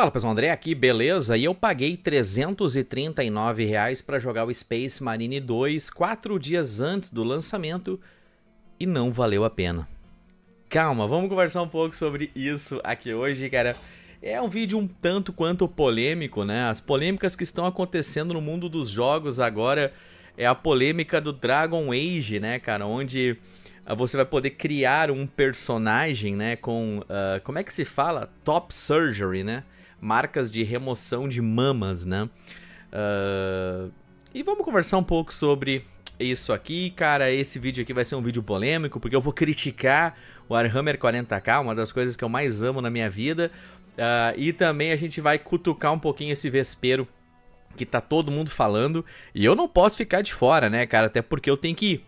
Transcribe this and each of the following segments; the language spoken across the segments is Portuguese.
Fala pessoal, André aqui, beleza? E eu paguei r$339 para jogar o Space Marine 2 quatro dias antes do lançamento e não valeu a pena. Calma, vamos conversar um pouco sobre isso aqui hoje, cara. É um vídeo um tanto quanto polêmico, né? As polêmicas que estão acontecendo no mundo dos jogos agora é a polêmica do Dragon Age, né, cara? Onde ah, você vai poder criar um personagem, né? Com. Uh, como é que se fala? Top Surgery, né? marcas de remoção de mamas, né? Uh, e vamos conversar um pouco sobre isso aqui, cara. Esse vídeo aqui vai ser um vídeo polêmico, porque eu vou criticar o Warhammer 40k, uma das coisas que eu mais amo na minha vida. Uh, e também a gente vai cutucar um pouquinho esse vespeiro que tá todo mundo falando. E eu não posso ficar de fora, né, cara? Até porque eu tenho que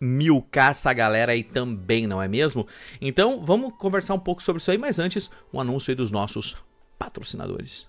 milcar essa galera aí também, não é mesmo? Então vamos conversar um pouco sobre isso aí, mas antes, um anúncio aí dos nossos patrocinadores.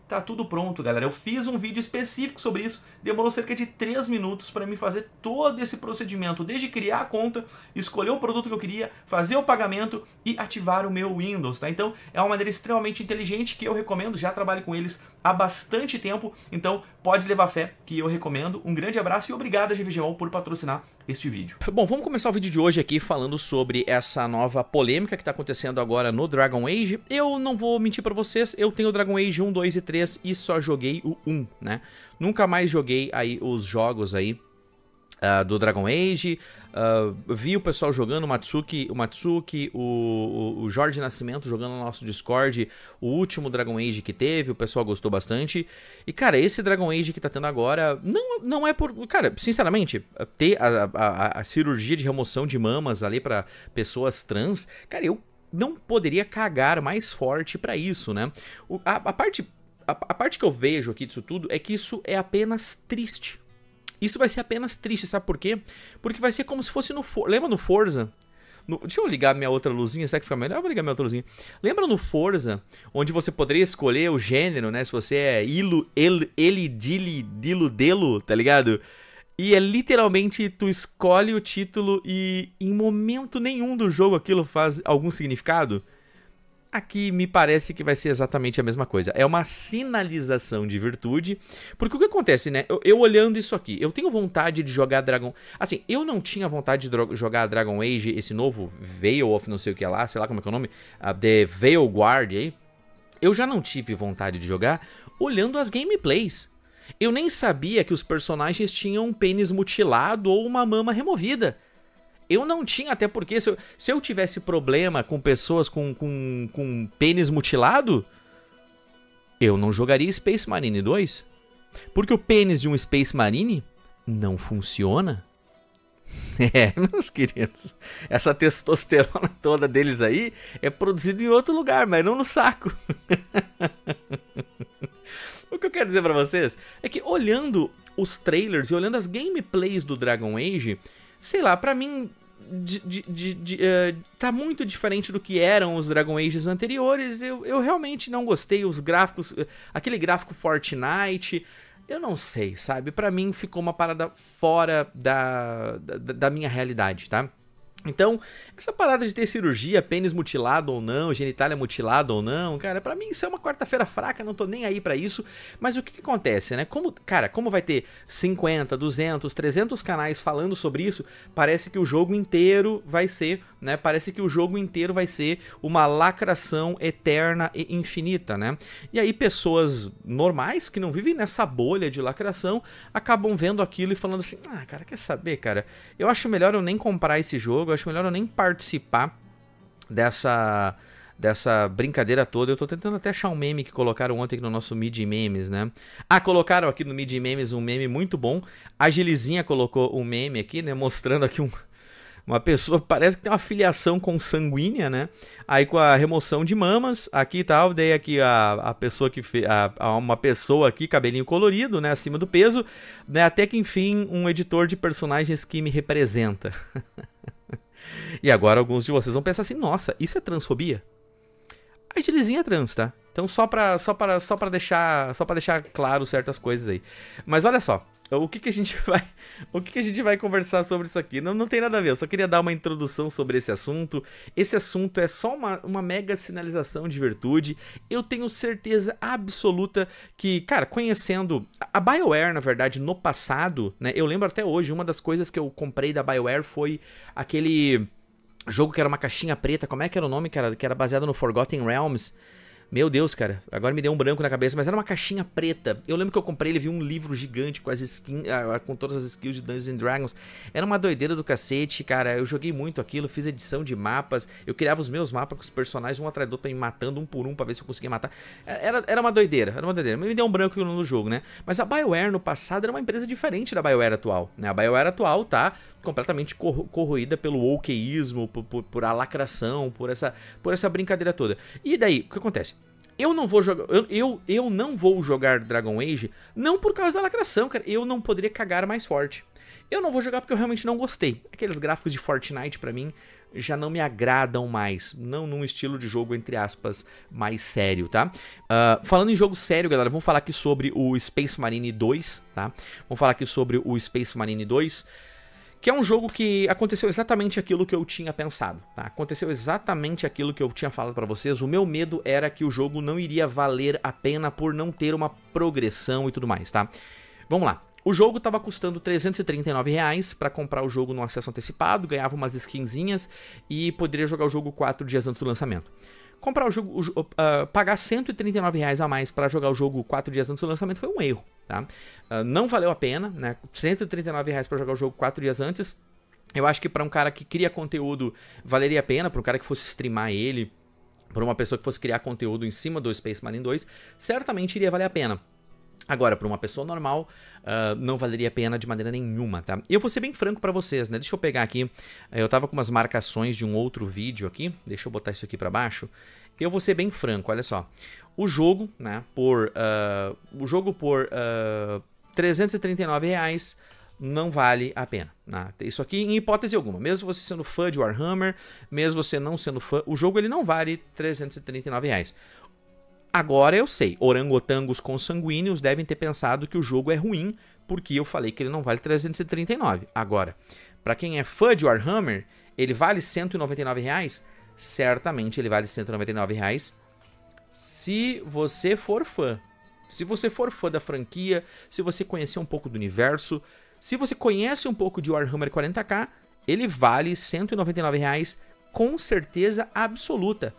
Tá tudo pronto, galera. Eu fiz um vídeo específico sobre isso. Demorou cerca de 3 minutos para mim fazer todo esse procedimento, desde criar a conta, escolher o produto que eu queria, fazer o pagamento e ativar o meu Windows, tá? Então, é uma maneira extremamente inteligente que eu recomendo, já trabalho com eles há bastante tempo, então pode levar fé que eu recomendo. Um grande abraço e obrigado a GVGO por patrocinar este vídeo. Bom, vamos começar o vídeo de hoje aqui falando sobre essa nova polêmica que está acontecendo agora no Dragon Age. Eu não vou mentir para vocês, eu tenho Dragon Age 1, 2 e 3 e só joguei o 1, né? Nunca mais joguei aí os jogos aí Uh, do Dragon Age. Uh, vi o pessoal jogando o Matsuki, o, Matsuki o, o, Jorge Nascimento jogando no nosso Discord o último Dragon Age que teve, o pessoal gostou bastante. E, cara, esse Dragon Age que tá tendo agora não, não é por. Cara, sinceramente, ter a, a, a cirurgia de remoção de mamas ali para pessoas trans, cara, eu não poderia cagar mais forte para isso, né? O, a, a, parte. A, a parte que eu vejo aqui disso tudo é que isso é apenas triste isso vai ser apenas triste, sabe por quê? Porque vai ser como se fosse no. For... Lembra no Forza? No, deixa eu ligar minha outra luzinha, será que fica melhor? Eu vou ligar minha outra luzinha. Lembra no Forza, onde você poderia escolher o gênero, né? Se você é ilu, el, ele, dili, delo, tá ligado? E é literalmente tu escolhe o título e em momento nenhum do jogo aquilo faz algum significado. Aqui me parece que vai ser exatamente a mesma coisa. É uma sinalização de virtude. Porque o que acontece, né? Eu, eu olhando isso aqui, eu tenho vontade de jogar Dragon. Assim, eu não tinha vontade de jogar Dragon Age, esse novo Veil of não sei o que lá, sei lá como é que é o nome, uh, The Veil Guard aí. Eu já não tive vontade de jogar olhando as gameplays. Eu nem sabia que os personagens tinham um pênis mutilado ou uma mama removida. Eu não tinha, até porque se eu, se eu tivesse problema com pessoas com, com, com pênis mutilado, eu não jogaria Space Marine 2. Porque o pênis de um Space Marine não funciona. É, meus queridos, essa testosterona toda deles aí é produzida em outro lugar, mas não no saco. o que eu quero dizer para vocês é que olhando os trailers e olhando as gameplays do Dragon Age, sei lá, para mim de, de, de, uh, tá muito diferente do que eram os Dragon Ages anteriores. Eu, eu realmente não gostei. Os gráficos. Eh, aquele gráfico Fortnite. Eu não sei, sabe? Para mim ficou uma parada fora da, da, da minha realidade, tá? Então, essa parada de ter cirurgia, pênis mutilado ou não, genitália mutilada ou não, cara, para mim isso é uma quarta-feira fraca, não tô nem aí para isso. Mas o que, que, acontece, né? Como, cara, como vai ter 50, 200, 300 canais falando sobre isso, parece que o jogo inteiro vai ser, né? Parece que o jogo inteiro vai ser uma lacração eterna e infinita, né? E aí pessoas normais que não vivem nessa bolha de lacração acabam vendo aquilo e falando assim: "Ah, cara, quer saber, cara? Eu acho melhor eu nem comprar esse jogo eu acho melhor eu nem participar dessa dessa brincadeira toda. Eu tô tentando até achar um meme que colocaram ontem aqui no nosso Mid Memes, né? Ah, colocaram aqui no Mid Memes um meme muito bom. A Gilizinha colocou um meme aqui, né? Mostrando aqui um, uma pessoa parece que tem uma filiação consanguínea, né? Aí com a remoção de mamas, aqui e tal, daí aqui a, a pessoa que fez, uma pessoa aqui, cabelinho colorido, né, acima do peso, né, até que enfim, um editor de personagens que me representa. E agora alguns de vocês vão pensar assim: nossa, isso é transfobia? A Gilizinha é trans, tá? Então só para só só deixar, só pra deixar claro certas coisas aí. Mas olha só o que, que a gente vai o que, que a gente vai conversar sobre isso aqui não, não tem nada a ver eu só queria dar uma introdução sobre esse assunto esse assunto é só uma, uma mega sinalização de virtude eu tenho certeza absoluta que cara conhecendo a BioWare na verdade no passado né eu lembro até hoje uma das coisas que eu comprei da BioWare foi aquele jogo que era uma caixinha preta como é que era o nome cara que era baseado no Forgotten Realms meu Deus, cara, agora me deu um branco na cabeça, mas era uma caixinha preta. Eu lembro que eu comprei, ele viu um livro gigante com as skins, ah, com todas as skills de Dungeons and Dragons. Era uma doideira do cacete, cara. Eu joguei muito aquilo, fiz edição de mapas, eu criava os meus mapas com os personagens um atrás do outro, me matando um por um para ver se eu conseguia matar. É, era, era uma doideira, era uma doideira. Me deu um branco no jogo, né? Mas a BioWare no passado era uma empresa diferente da BioWare atual, né? A BioWare atual tá completamente corroída pelo wokeísmo, por, por, por a lacração, por essa, por essa brincadeira toda. E daí, o que acontece? Eu não vou jogar. Eu, eu, eu, não vou jogar Dragon Age não por causa da lacração, cara. Eu não poderia cagar mais forte. Eu não vou jogar porque eu realmente não gostei. Aqueles gráficos de Fortnite, para mim, já não me agradam mais. Não num estilo de jogo, entre aspas, mais sério, tá? Uh, falando em jogo sério, galera, vamos falar aqui sobre o Space Marine 2, tá? Vamos falar aqui sobre o Space Marine 2 que é um jogo que aconteceu exatamente aquilo que eu tinha pensado, tá? Aconteceu exatamente aquilo que eu tinha falado para vocês. O meu medo era que o jogo não iria valer a pena por não ter uma progressão e tudo mais, tá? Vamos lá. O jogo estava custando 339 reais para comprar o jogo no acesso antecipado, ganhava umas skinzinhas e poderia jogar o jogo 4 dias antes do lançamento comprar o jogo, o, uh, pagar 139 reais a mais para jogar o jogo 4 dias antes do lançamento foi um erro, tá? Uh, não valeu a pena, né? 139 reais para jogar o jogo 4 dias antes. Eu acho que para um cara que cria conteúdo valeria a pena, para um cara que fosse streamar ele, para uma pessoa que fosse criar conteúdo em cima do Space Marine 2, certamente iria valer a pena. Agora, para uma pessoa normal, uh, não valeria a pena de maneira nenhuma, tá? Eu vou ser bem franco para vocês, né? Deixa eu pegar aqui, eu tava com umas marcações de um outro vídeo aqui, deixa eu botar isso aqui para baixo. Eu vou ser bem franco, olha só. O jogo, né, por... Uh, o jogo por uh, ah, 339 reais não vale a pena. Né? Isso aqui em hipótese alguma. Mesmo você sendo fã de Warhammer, mesmo você não sendo fã, o jogo ele não vale 339 reais. Agora eu sei, orangotangos consanguíneos devem ter pensado que o jogo é ruim, porque eu falei que ele não vale 339. Agora, para quem é fã de Warhammer, ele vale 199 reais? Certamente ele vale 199 reais se você for fã. Se você for fã da franquia, se você conhecer um pouco do universo, se você conhece um pouco de Warhammer 40k, ele vale 199 reais com certeza absoluta.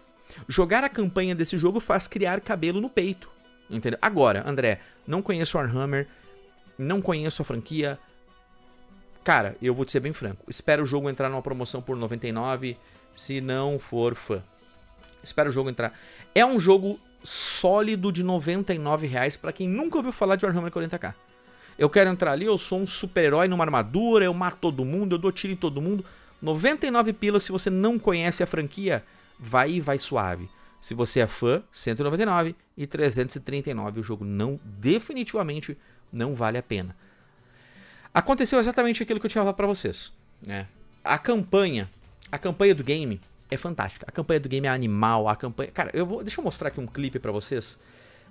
Jogar a campanha desse jogo faz criar cabelo no peito. Entendeu? Agora, André, não conheço Warhammer, não conheço a franquia. Cara, eu vou te ser bem franco. Espero o jogo entrar numa promoção por 99, se não for fã. Espero o jogo entrar. É um jogo sólido de 99 reais para quem nunca ouviu falar de Warhammer 40k. Eu quero entrar ali, eu sou um super-herói numa armadura, eu mato todo mundo, eu dou tiro em todo mundo. 99 pilas se você não conhece a franquia vai e vai suave. Se você é fã, 199 e 339 o jogo não definitivamente não vale a pena. Aconteceu exatamente aquilo que eu tinha falado para vocês, né? A campanha, a campanha do game é fantástica. A campanha do game é animal, a campanha, cara, eu vou, deixa eu mostrar aqui um clipe para vocês.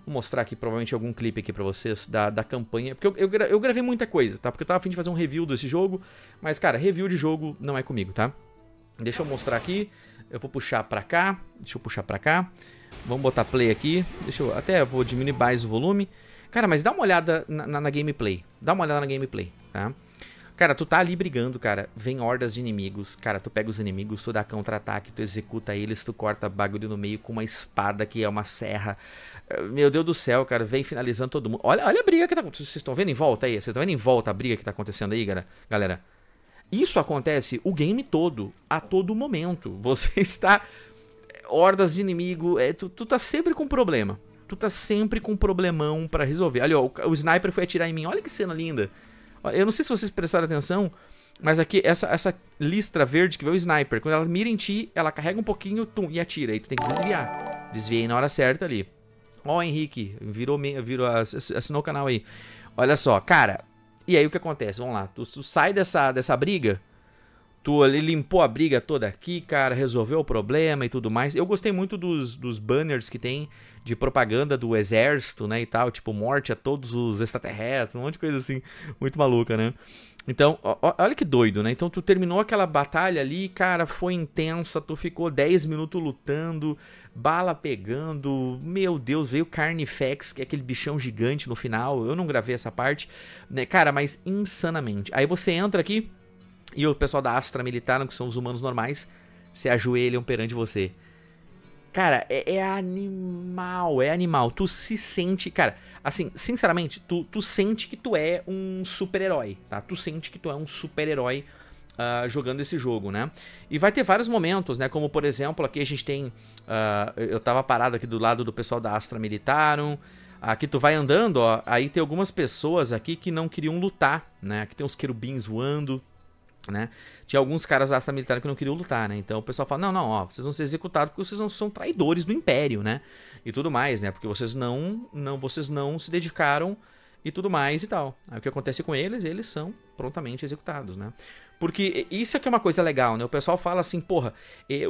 Vou mostrar aqui provavelmente algum clipe aqui pra vocês da, da campanha. Porque eu, eu, eu, gravei muita coisa, tá? Porque eu tava afim de fazer um review desse jogo. Mas, cara, review de jogo não é comigo, tá? Deixa eu mostrar aqui. Eu vou puxar pra cá. Deixa eu puxar pra cá. Vamos botar play aqui. Deixa eu... Até eu vou diminuir mais o volume. Cara, mas dá uma olhada na, na, na gameplay. Dá uma olhada na gameplay, tá? Cara, tu tá ali brigando, cara. Vem hordas de inimigos. Cara, tu pega os inimigos, tu dá contra-ataque, tu executa eles, tu corta bagulho no meio com uma espada que é uma serra. Eh, meu Deus do céu, cara. Vem finalizando todo mundo. Olha, olha a briga que tá acontecendo. Vocês estão vendo em volta aí? Vocês estão vendo em volta a briga que tá acontecendo aí, galera? Galera. Isso acontece o game todo, a todo momento. Você está eh, hordas de inimigo, é, tu, tu tá sempre com problema. Tu tá sempre com problemão para resolver. Olha, ó, o, o, sniper foi atirar em mim. Olha que cena linda. Eu não sei se vocês prestaram atenção, mas aqui essa, essa listra verde que vê o sniper, quando ela mira em ti, ela carrega um pouquinho tum, e atira. Aí tu tem que desviar. Desviei na hora certa ali. Ó, Henrique, virou, virou assinou o canal aí. Olha só, cara, e aí o que acontece? Vamos lá, tu, tu sai dessa, dessa briga, tu ali limpou a briga toda aqui, cara, resolveu o problema e tudo mais. Eu gostei muito dos, dos banners que tem de propaganda do exército, né, e tal, tipo morte a todos os extraterrestres, um monte de coisa assim, muito maluca, né? Então, ó, olha que doido, né? Então tu terminou aquela batalha ali, cara, foi intensa, tu ficou 10 minutos lutando, bala pegando. Meu Deus, veio Carnifex, que é aquele bichão gigante no final. Eu não gravei essa parte, né, cara, mas insanamente. Aí você entra aqui e o pessoal da Astra Militar, que são os humanos normais, se ajoelham perante você. Cara, é, é, animal, é animal. Tu se sente, cara, assim, sinceramente, tu, tu sente que tu é um super-herói, tá? Tu sente que tu é um super-herói ah, jogando esse jogo, né? E vai ter vários momentos, né? Como, por exemplo, aqui a gente tem... Uh, eu tava parado aqui do lado do pessoal da Astra Militarum. Aqui tu vai andando, ó. Aí tem algumas pessoas aqui que não queriam lutar, né? Aqui tem uns querubins voando. Né? Tinha alguns caras da Astra Militar que não queriam lutar, né? Então o pessoal fala: não, não, ó, vocês vão ser executados porque vocês não são traidores do Império, né? E tudo mais, né? Porque vocês não, não, vocês não se dedicaram e tudo mais e tal. Aí o que acontece com eles? Eles são prontamente executados, né? Porque isso aqui é, é uma coisa legal, né? O pessoal fala assim, porra,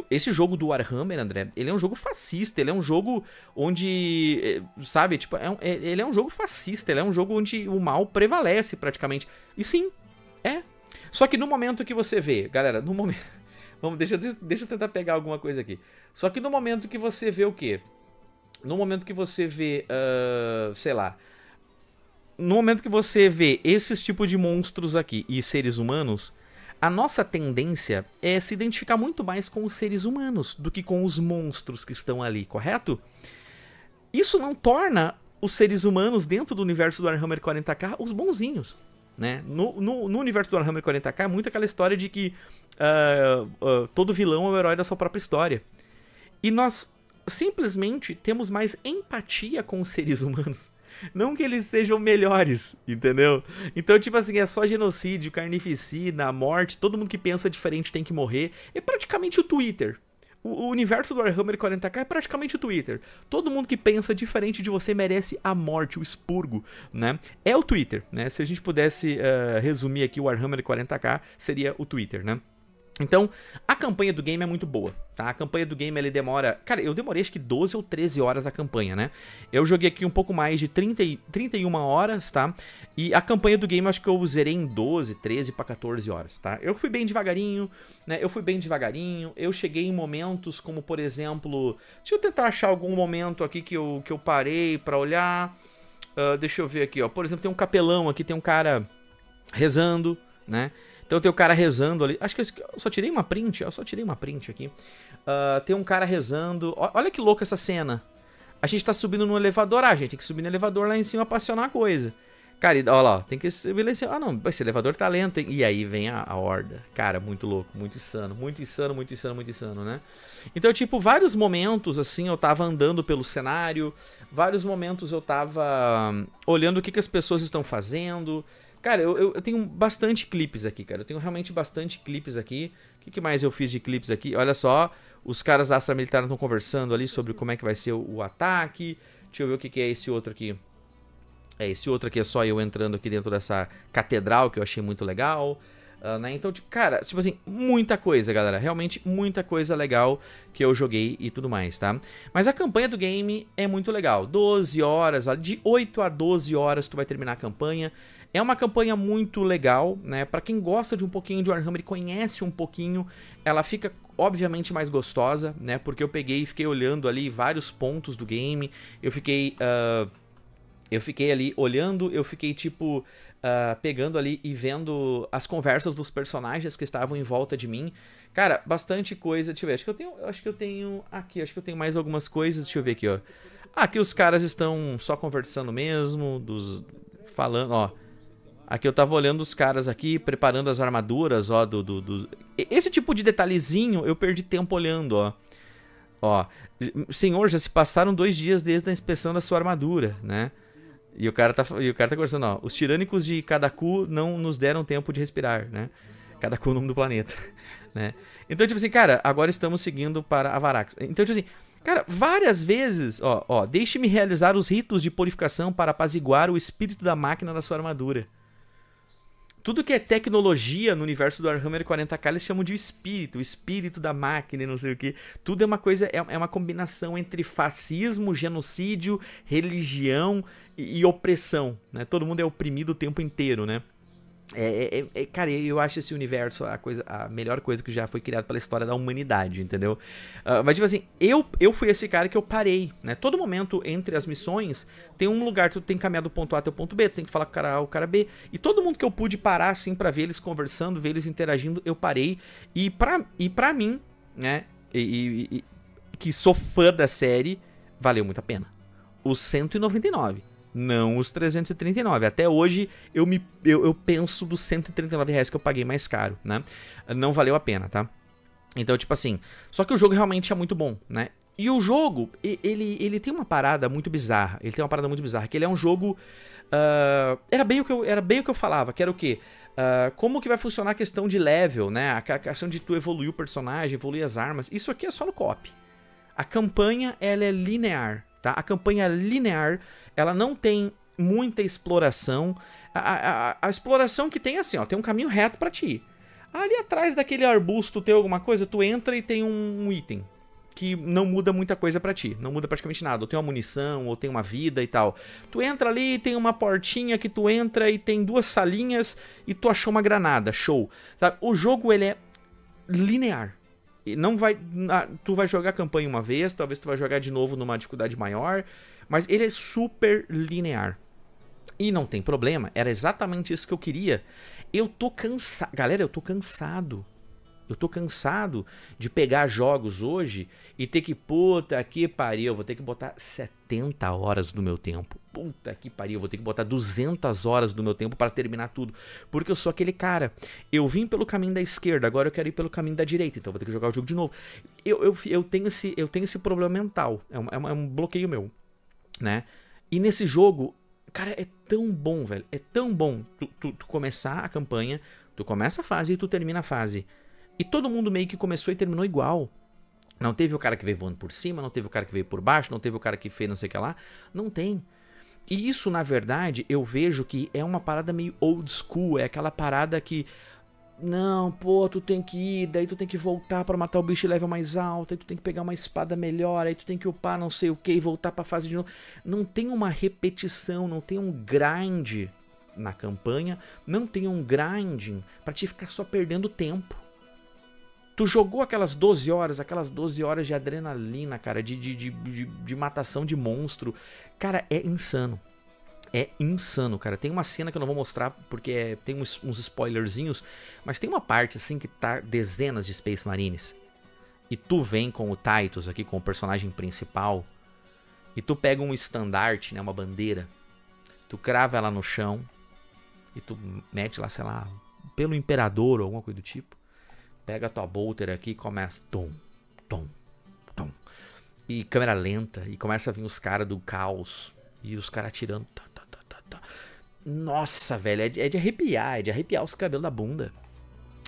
esse jogo do Warhammer, André, ele é um jogo fascista, ele é um jogo onde, eh, sabe, tipo, é um, é, ele é um jogo fascista, ele é um jogo onde o mal prevalece praticamente. E sim, é. Só que no momento que você vê, galera, no momento... Vamos, deixa, deixa eu tentar pegar alguma coisa aqui. Só que no momento que você vê o quê? No momento que você vê, uh, sei lá, no momento que você vê esses tipos de monstros aqui e seres humanos, a nossa tendência é se identificar muito mais com os seres humanos do que com os monstros que estão ali, correto? Isso não torna os seres humanos dentro do universo do Warhammer 40k os bonzinhos. Né? No, no, no universo do Warhammer 40k é muito aquela história de que uh, uh, todo vilão é o herói da sua própria história. E nós simplesmente temos mais empatia com os seres humanos não que eles sejam melhores, entendeu? Então, tipo assim, é só genocídio, carnificina, morte, todo mundo que pensa diferente tem que morrer. É praticamente o Twitter. O, universo do Warhammer 40k é praticamente o Twitter. Todo mundo que pensa diferente de você merece a morte, o expurgo, né? É o Twitter, né? Se a gente pudesse uh, resumir aqui o Warhammer 40k, seria o Twitter, né? Então, a campanha do game é muito boa, tá? A campanha do game, ele demora... Cara, eu demorei acho que 12 ou 13 horas a campanha, né? Eu joguei aqui um pouco mais de 30, 31 horas, tá? E a campanha do game acho que eu zerei em 12, 13 pra 14 horas, tá? Eu fui bem devagarinho, né? Eu fui bem devagarinho, eu cheguei em momentos como, por exemplo... Deixa eu tentar achar algum momento aqui que eu, que eu parei pra olhar... Uh, deixa eu ver aqui, ó. Por exemplo, tem um capelão aqui, tem um cara rezando, né? Então tem o cara rezando ali. Acho que eu só tirei uma print, eu só tirei uma print aqui. Uh, tem um cara rezando. Olha que louca essa cena. A gente tá subindo no elevador. Ah, a gente tem que subir no elevador lá em cima pra acionar a coisa. Cara, e, olha lá, tem que subir lá em cima. Ah, não, esse elevador tá lento. Hein? E aí vem a, a, horda. Cara, muito louco, muito insano, muito insano, muito insano, muito insano, né? Então, tipo, vários momentos, assim, eu tava andando pelo cenário. Vários momentos eu tava hum, olhando o que, que as pessoas estão fazendo. Cara, eu, eu, eu, tenho bastante clipes aqui, cara. Eu tenho realmente bastante clipes aqui. O que, que mais eu fiz de clipes aqui? Olha só, os caras da Astra Militar estão conversando ali sobre como é que vai ser o, o ataque. Deixa eu ver o que, que é esse outro aqui. É, esse outro aqui é só eu entrando aqui dentro dessa catedral, que eu achei muito legal. Uh, né? Então, tipo, cara, tipo assim, muita coisa, galera. Realmente muita coisa legal que eu joguei e tudo mais, tá? Mas a campanha do game é muito legal. 12 horas, de 8 a 12 horas tu vai terminar a campanha. É uma campanha muito legal, né? Para quem gosta de um pouquinho de Warhammer e conhece um pouquinho, ela fica obviamente mais gostosa, né? Porque eu peguei e fiquei olhando ali vários pontos do game, eu fiquei. Uh, eu fiquei ali olhando, eu fiquei tipo. Uh, pegando ali e vendo as conversas dos personagens que estavam em volta de mim. Cara, bastante coisa. Deixa eu ver. Acho que eu tenho. Acho que eu tenho. Aqui, acho que eu tenho mais algumas coisas. Deixa eu ver aqui, ó. Aqui ah, os caras estão só conversando mesmo. Dos. Falando, ó. Aqui eu tava olhando os caras aqui, preparando as armaduras, ó, do, do, do... Esse tipo de detalhezinho eu perdi tempo olhando, ó. Ó, senhor, já se passaram dois dias desde a inspeção da sua armadura, né? E o cara tá, e o cara tá conversando, ó. Os tirânicos de Kadaku não nos deram tempo de respirar, né? Kadaku é o nome do planeta, né? Então, tipo assim, cara, agora estamos seguindo para Avarax. Então, tipo assim... Cara, várias vezes, ó, ó, deixe-me realizar os ritos de purificação para apaziguar o espírito da máquina da sua armadura. Tudo que é tecnologia no universo do Warhammer 40k eles chamam de espírito, o espírito da máquina e não sei o que. Tudo é uma coisa, é, é, uma combinação entre fascismo, genocídio, religião e, e opressão, né? Todo mundo é oprimido o tempo inteiro, né? É, é, é, é, cara, eu acho esse universo a, coisa, a melhor coisa que já foi criada pela história da humanidade, entendeu? Uh, mas, tipo assim, eu, eu fui esse cara que eu parei, né? Todo momento entre as missões tem um lugar, tu tem que caminhar do ponto A até o ponto B, tu tem que falar com o cara A ou o cara B. E todo mundo que eu pude parar, assim, para ver eles conversando, ver eles interagindo, eu parei. E pra, e pra mim, né? E, e, e, que sou fã da série, valeu muito a pena. Os 199 não os 339. Até hoje eu me eu, eu penso dos 139 reais que eu paguei mais caro, né? Não valeu a pena, tá? Então, tipo assim, só que o jogo realmente é muito bom, né? E o jogo, ele, ele tem uma parada muito bizarra. Ele tem uma parada muito bizarra, que ele é um jogo. Uh, era, bem o que eu, era bem o que eu falava, que era o quê? Uh, como que vai funcionar a questão de level, né? A questão de tu evoluir o personagem, evoluir as armas. Isso aqui é só no cop. a campanha, ela é linear. Tá? A campanha linear, ela não tem muita exploração. A, a, a exploração que tem é assim, ó, tem um caminho reto para ti Ali atrás daquele arbusto tem alguma coisa, tu entra e tem um, um item que não muda muita coisa para ti, não muda praticamente nada. Ou tem uma munição, ou tem uma vida e tal. Tu entra ali e tem uma portinha que tu entra e tem duas salinhas e tu achou uma granada, show. Sabe? O jogo ele é linear não vai tu vai jogar a campanha uma vez, talvez tu vai jogar de novo numa dificuldade maior, mas ele é super linear. E não tem problema, era exatamente isso que eu queria. Eu tô cansado, galera, eu tô cansado eu tô cansado de pegar jogos hoje e ter que, puta que pariu, vou ter que botar 70 horas do meu tempo. Puta que pariu, vou ter que botar 200 horas do meu tempo para terminar tudo. Porque eu sou aquele cara. Eu vim pelo caminho da esquerda, agora eu quero ir pelo caminho da direita, então vou ter que jogar o jogo de novo. Eu, eu, eu, tenho, esse, eu tenho esse problema mental. É, é, um é um bloqueio meu, né? E nesse jogo, cara, é tão bom, velho. É tão bom tu, tu, tu começar a campanha, tu começa a fase e tu termina a fase. E todo mundo meio que começou e terminou igual. Não teve o cara que veio voando por cima, não teve o cara que veio por baixo, não teve o cara que fez não sei o que lá. Não tem. E isso, na verdade, eu vejo que é uma parada meio old school, é aquela parada que. Não, pô, tu tem que ir, daí tu tem que voltar para matar o bicho e level mais alto, aí tu tem que pegar uma espada melhor, aí tu tem que upar não sei o que e voltar pra fase de novo. Não tem uma repetição, não tem um grind na campanha, não tem um grinding para te ficar só perdendo tempo. Tu jogou aquelas 12 horas, aquelas 12 horas de adrenalina, cara, de, de, de, de, de matação de monstro. Cara, é insano é insano, cara. Tem uma cena que eu não vou mostrar porque é, tem uns, uns, spoilerzinhos, mas tem uma parte assim que tá dezenas de Space Marines. E tu vem com o Titus aqui, com o personagem principal, e tu pega um estandarte, né, uma bandeira, tu crava ela no chão, e tu mete lá, sei lá, pelo imperador ou alguma coisa do tipo pega a tua bolter aqui e começa. Tom, tom, tom. E câmera lenta. E começa a vir os caras do caos. E os caras atirando. Tá, tá, tá, tá, tá. Nossa, velho. É de, é de arrepiar. É de arrepiar os cabelos da bunda.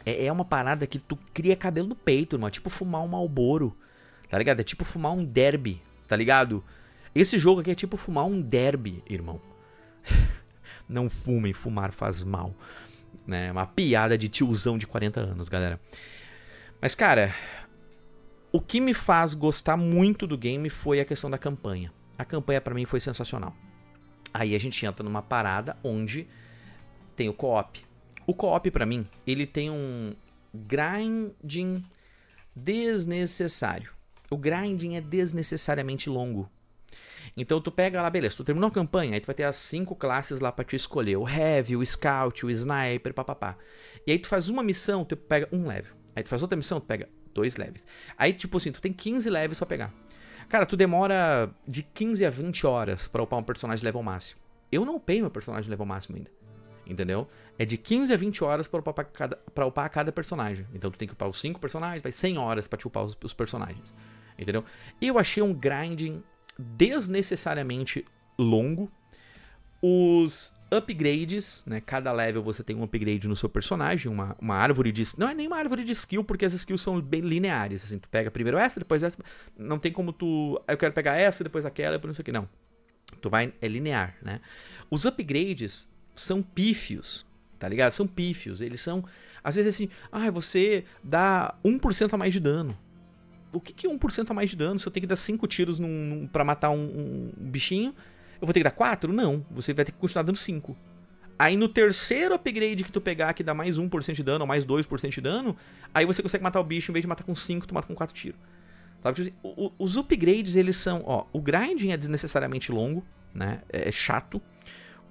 É, é uma parada que tu cria cabelo no peito, irmão. É tipo fumar um malboro. Tá ligado? É tipo fumar um derby. Tá ligado? Esse jogo aqui é tipo fumar um derby, irmão. Não fumem, fumar faz mal. Né? Uma piada de tiozão de 40 anos, galera. Mas, cara, o que me faz gostar muito do game foi a questão da campanha. A campanha para mim foi sensacional. Aí a gente entra numa parada onde tem o co-op. O co-op para mim, ele tem um grinding desnecessário. O grinding é desnecessariamente longo. Então tu pega lá, beleza, tu terminou a campanha, aí tu vai ter as cinco classes lá para te escolher, o Heavy, o Scout, o Sniper, papapá. E aí tu faz uma missão, tu pega um level. Aí tu faz outra missão, tu pega dois levels. Aí tipo assim, tu tem 15 levels para pegar. Cara, tu demora de 15 a 20 horas para upar um personagem level máximo. Eu não upei meu personagem level máximo ainda. Entendeu? É de 15 a 20 horas pra upar cada, pra upar cada personagem. Então tu tem que upar os 5 personagens, vai 100 horas pra te upar os, os personagens. Entendeu? Eu achei um grinding desnecessariamente longo. Os upgrades, né? Cada level você tem um upgrade no seu personagem, uma, uma árvore de. Não é nem uma árvore de skill, porque as skills são bem lineares. Assim, tu pega primeiro essa, depois essa. Não tem como tu. Ah, eu quero pegar essa, depois aquela, por não sei o que. Não. Tu vai. É linear, né? Os upgrades são pífios, tá ligado? São pífios. Eles são. Às vezes assim, ah, você dá 1% a mais de dano o que, que 1% a mais de dano? Se eu tenho que dar 5 tiros num, num para matar um, um, bichinho, eu vou ter que dar 4? Não, você vai ter que continuar dando 5. Aí no terceiro upgrade que tu pegar, que dá mais 1% de dano ou mais 2% de dano, aí você consegue matar o bicho, em vez de matar com 5, tu mata com 4 tiros. Sabe? Tipo assim, o, o, os upgrades, eles são... Ó, o grinding é desnecessariamente longo, né? É, é chato.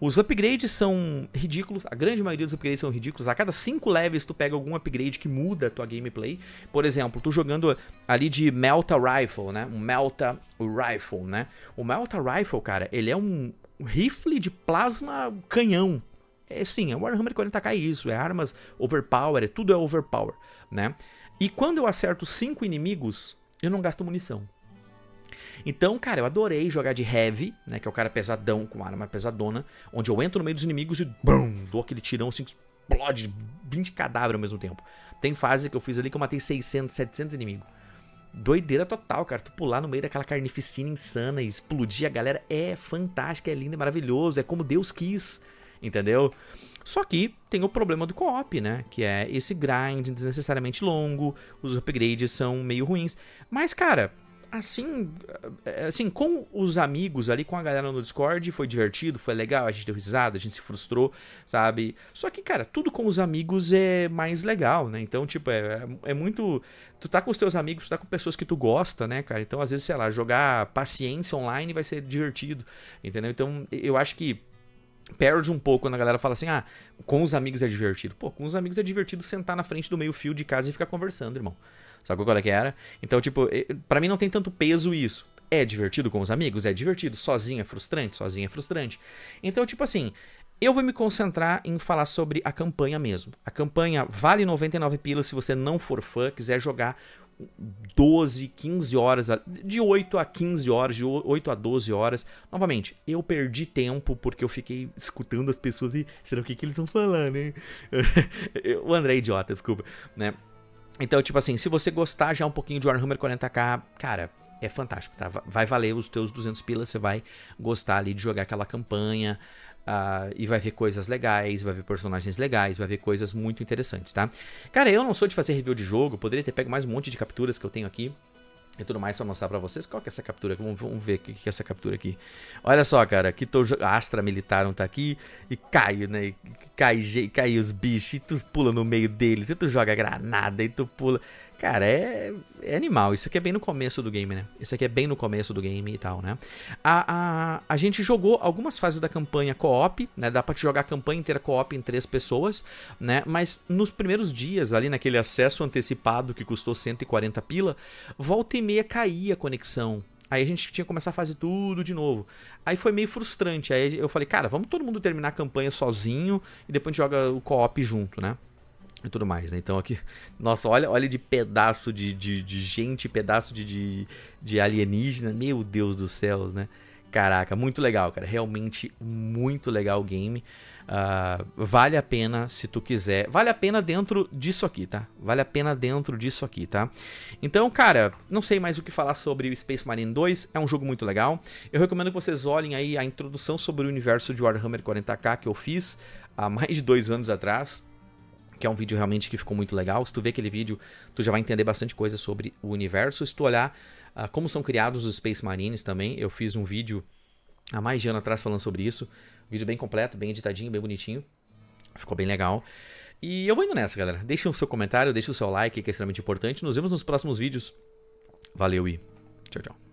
Os upgrades são ridículos, a grande maioria dos upgrades são ridículos. A cada 5 levels tu pega algum upgrade que muda a tua gameplay. Por exemplo, tu jogando ali de Melta Rifle, né? Um Melta Rifle, né? O Melta Rifle, cara, ele é um rifle de plasma canhão. É sim, é Warhammer 40k é isso, é armas overpower, é, tudo é overpower, né? E quando eu acerto 5 inimigos, eu não gasto munição. Então, cara, eu adorei jogar de heavy, né? Que é o cara pesadão, com arma pesadona, onde eu entro no meio dos inimigos e BUM! Dou aquele tirão assim, explode 20 cadáveres ao mesmo tempo. Tem fase que eu fiz ali que eu matei 600, 700 inimigos. Doideira total, cara. Tu pular no meio daquela carnificina insana e explodir a galera é fantástico, é lindo, é maravilhoso, é como Deus quis, entendeu? Só que tem o problema do co-op, né? Que é esse grind desnecessariamente longo, os upgrades são meio ruins. Mas, cara, assim, eh, assim, com os amigos ali, com a galera no Discord, foi divertido, foi legal, a gente deu risada, a gente se frustrou, sabe? Só que, cara, tudo com os amigos é mais legal, né? Então, tipo, é, é, é muito. Tu tá com os teus amigos, tu tá com pessoas que tu gosta, né, cara? Então, às vezes, sei lá, jogar paciência online vai ser divertido, entendeu? Então, eu acho que perde um pouco quando a galera fala assim: ah, com os amigos é divertido. Pô, com os amigos é divertido sentar na frente do meio-fio de casa e ficar conversando, irmão. Sacou qual é que era? Então, tipo, para mim não tem tanto peso isso. É divertido com os amigos? É divertido. Sozinho é frustrante? Sozinho é frustrante. Então, tipo assim, eu vou me concentrar em falar sobre a campanha mesmo. A campanha vale 99 pilas se você não for fã, quiser jogar 12, 15 horas, de 8 a 15 horas, de 8 a 12 horas. Novamente, eu perdi tempo porque eu fiquei escutando as pessoas e será o que, que eles estão falando hein? o André é idiota, desculpa, né? Então, tipo assim, se você gostar já um pouquinho de Warhammer 40k, cara, é fantástico, tá? Vai valer os teus 200 pilas, você vai gostar ali de jogar aquela campanha uh, e vai ver coisas legais, vai ver personagens legais, vai ver coisas muito interessantes, tá? Cara, eu não sou de fazer review de jogo, poderia ter pego mais um monte de capturas que eu tenho aqui, e tudo mais, só mostrar pra vocês. Qual que é essa captura? Vamos, vamos ver o que, que é essa captura aqui. Olha só, cara, aqui tô, a Astra Militar não tá aqui e cai, né? E cai, cai os bichos e tu pula no meio deles e tu joga granada e tu pula. Cara, é, é animal. Isso aqui é bem no começo do game, né? Isso aqui é bem no começo do game e tal, né? A, a, a gente jogou algumas fases da campanha co-op, né? Dá pra te jogar a campanha inteira co-op em três pessoas, né? Mas nos primeiros dias, ali naquele acesso antecipado que custou 140 pila, volta e meia caía a conexão, Aí a gente tinha que começar a fazer tudo de novo. Aí foi meio frustrante. Aí eu falei, cara, vamos todo mundo terminar a campanha sozinho e depois a gente joga o co-op junto, né? e tudo mais, né? Então aqui, nossa, olha, olha de pedaço de, de, de gente, pedaço de, de, de, alienígena, meu Deus dos céus, né? Caraca, muito legal, cara, realmente muito legal o game. Uh, vale a pena se tu quiser, vale a pena dentro disso aqui, tá? Vale a pena dentro disso aqui, tá? Então, cara, não sei mais o que falar sobre Space Marine 2, é um jogo muito legal. Eu recomendo que vocês olhem aí a introdução sobre o universo de Warhammer 40k que eu fiz há mais de dois anos atrás que é um vídeo realmente que ficou muito legal. Se tu ver aquele vídeo, tu já vai entender bastante coisa sobre o universo. Se tu olhar uh, como são criados os Space Marines também, eu fiz um vídeo há mais de ano atrás falando sobre isso. Um vídeo bem completo, bem editadinho, bem bonitinho. Ficou bem legal. E eu vou indo nessa, galera. Deixa o seu comentário, deixa o seu like, que é extremamente importante. Nos vemos nos próximos vídeos. Valeu e tchau, tchau.